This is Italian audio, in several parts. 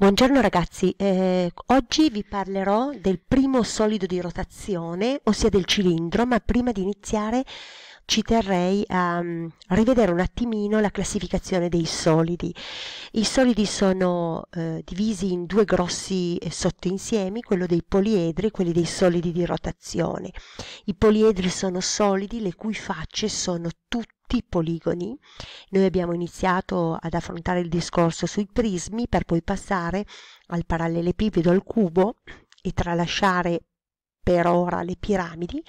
Buongiorno ragazzi, eh, oggi vi parlerò del primo solido di rotazione, ossia del cilindro, ma prima di iniziare ci terrei a um, rivedere un attimino la classificazione dei solidi. I solidi sono eh, divisi in due grossi eh, sottoinsiemi, quello dei poliedri e quelli dei solidi di rotazione. I poliedri sono solidi le cui facce sono tutte tutti poligoni. Noi abbiamo iniziato ad affrontare il discorso sui prismi per poi passare al parallelepipedo, al cubo e tralasciare per ora le piramidi.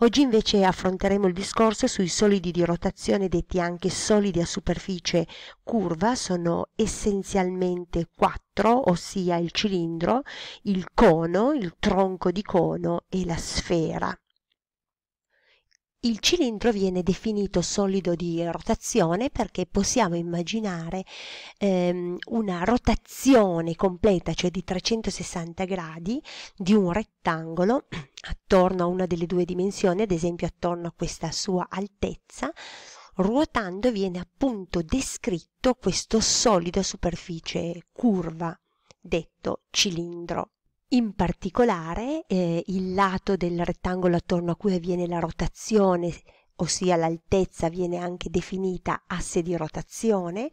Oggi invece affronteremo il discorso sui solidi di rotazione, detti anche solidi a superficie curva, sono essenzialmente quattro, ossia il cilindro, il cono, il tronco di cono e la sfera il cilindro viene definito solido di rotazione perché possiamo immaginare ehm, una rotazione completa, cioè di 360 gradi, di un rettangolo attorno a una delle due dimensioni, ad esempio attorno a questa sua altezza, ruotando viene appunto descritto questo solido superficie curva, detto cilindro. In particolare eh, il lato del rettangolo attorno a cui avviene la rotazione, ossia l'altezza viene anche definita asse di rotazione,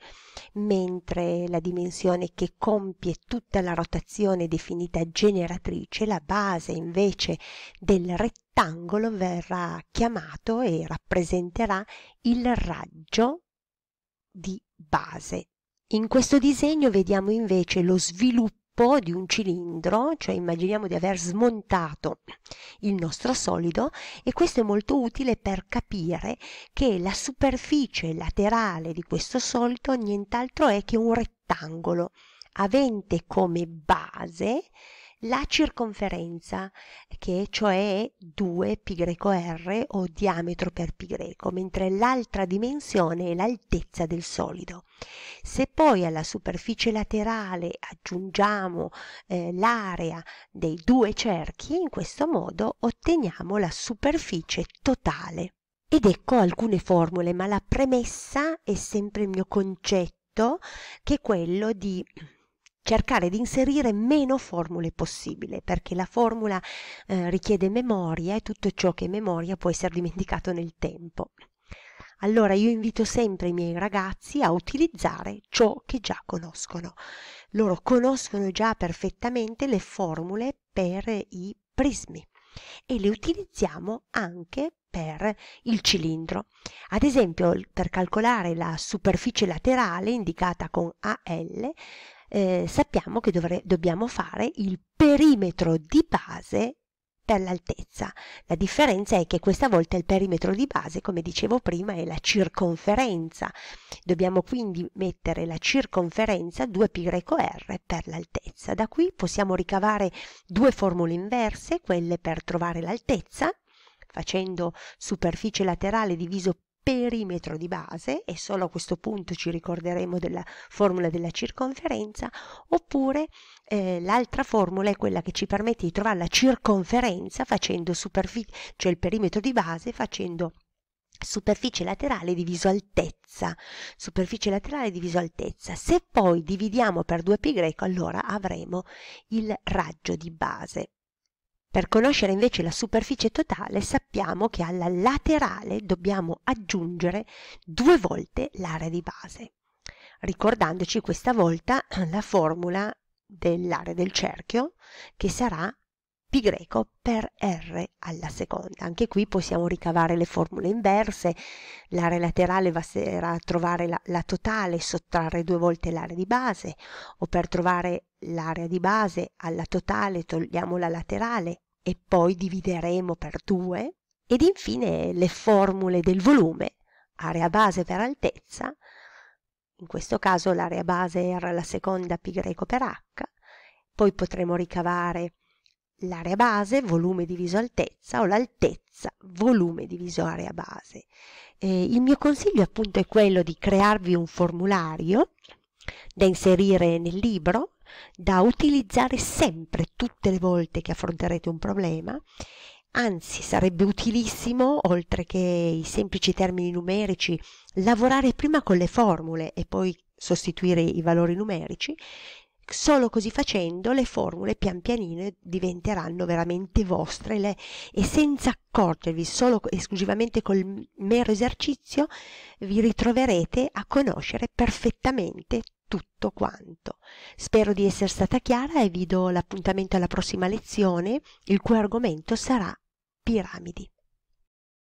mentre la dimensione che compie tutta la rotazione è definita generatrice, la base invece del rettangolo verrà chiamato e rappresenterà il raggio di base. In questo disegno vediamo invece lo sviluppo po' di un cilindro, cioè immaginiamo di aver smontato il nostro solido e questo è molto utile per capire che la superficie laterale di questo solido nient'altro è che un rettangolo avente come base la circonferenza che cioè è 2πr o diametro per π mentre l'altra dimensione è l'altezza del solido. Se poi alla superficie laterale aggiungiamo eh, l'area dei due cerchi, in questo modo otteniamo la superficie totale. Ed ecco alcune formule, ma la premessa è sempre il mio concetto che è quello di cercare di inserire meno formule possibile, perché la formula eh, richiede memoria e tutto ciò che è memoria può essere dimenticato nel tempo. Allora io invito sempre i miei ragazzi a utilizzare ciò che già conoscono. Loro conoscono già perfettamente le formule per i prismi e le utilizziamo anche per il cilindro. Ad esempio, per calcolare la superficie laterale indicata con AL, eh, sappiamo che dovre- dobbiamo fare il perimetro di base per l'altezza. La differenza è che questa volta il perimetro di base, come dicevo prima, è la circonferenza. Dobbiamo quindi mettere la circonferenza 2πr per l'altezza. Da qui possiamo ricavare due formule inverse, quelle per trovare l'altezza, facendo superficie laterale diviso perimetro di base, e solo a questo punto ci ricorderemo della formula della circonferenza, oppure eh, l'altra formula è quella che ci permette di trovare la circonferenza facendo superficie, cioè il perimetro di base facendo superficie laterale diviso altezza, superficie laterale diviso altezza. Se poi dividiamo per 2π, allora avremo il raggio di base per conoscere invece la superficie totale sappiamo che alla laterale dobbiamo aggiungere due volte l'area di base, ricordandoci questa volta la formula dell'area del cerchio che sarà pi greco per r alla seconda. Anche qui possiamo ricavare le formule inverse, l'area laterale basterà trovare la, la totale, sottrarre due volte l'area di base, o per trovare l'area di base alla totale togliamo la laterale e poi divideremo per due ed infine le formule del volume area base per altezza in questo caso l'area base era la seconda π per h poi potremo ricavare l'area base volume diviso altezza o l'altezza volume diviso area base. Eh, il mio consiglio appunto è quello di crearvi un formulario da inserire nel libro da utilizzare sempre tutte le volte che affronterete un problema anzi sarebbe utilissimo oltre che i semplici termini numerici lavorare prima con le formule e poi sostituire i valori numerici solo così facendo le formule pian pianino diventeranno veramente vostre le, e senza accorgervi solo esclusivamente col mero esercizio vi ritroverete a conoscere perfettamente tutto quanto. Spero di essere stata chiara e vi do l'appuntamento alla prossima lezione, il cui argomento sarà piramidi.